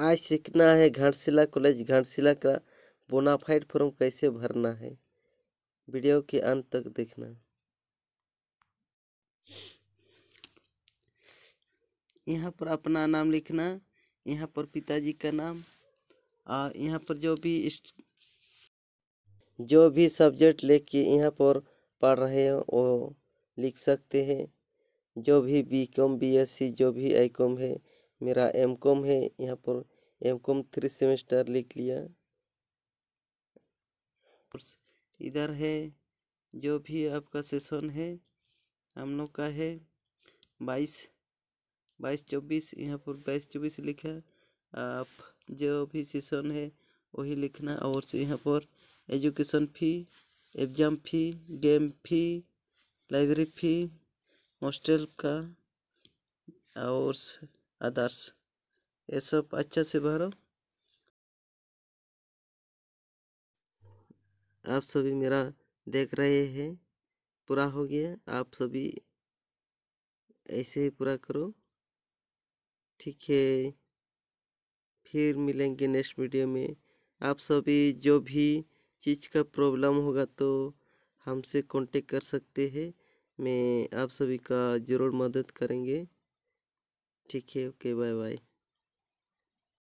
आज सीखना है घाटशिला कॉलेज घाटशिला का बोनाफाइड फॉर्म कैसे भरना है वीडियो के अंत तक देखना यहाँ पर अपना नाम लिखना यहाँ पर पिताजी का नाम और यहाँ पर जो भी जो भी सब्जेक्ट लेके यहाँ पर पढ़ रहे हो वो लिख सकते हैं जो भी B com B S C जो भी आई कॉम है मेरा एम कॉम है यहाँ पर एम कॉम थ्री सेमेस्टर लिख लिया इधर है जो भी आपका सेशन है हम लोग का है बाईस बाईस चौबीस यहाँ पर बाईस चौबीस लिखा आप जो भी सेशन है वही लिखना और से यहाँ पर education fee exam fee game fee library fee hostel का और अदर्स ये सब अच्छा से भरो आप सभी मेरा देख रहे हैं पूरा हो गया आप सभी ऐसे ही पूरा करो ठीक है फिर मिलेंगे नेक्स्ट वीडियो में आप सभी जो भी चीज़ का प्रॉब्लम होगा तो हमसे कांटेक्ट कर सकते हैं मैं आप सभी का ज़रूर मदद करेंगे ठीक है ओके बाय बाय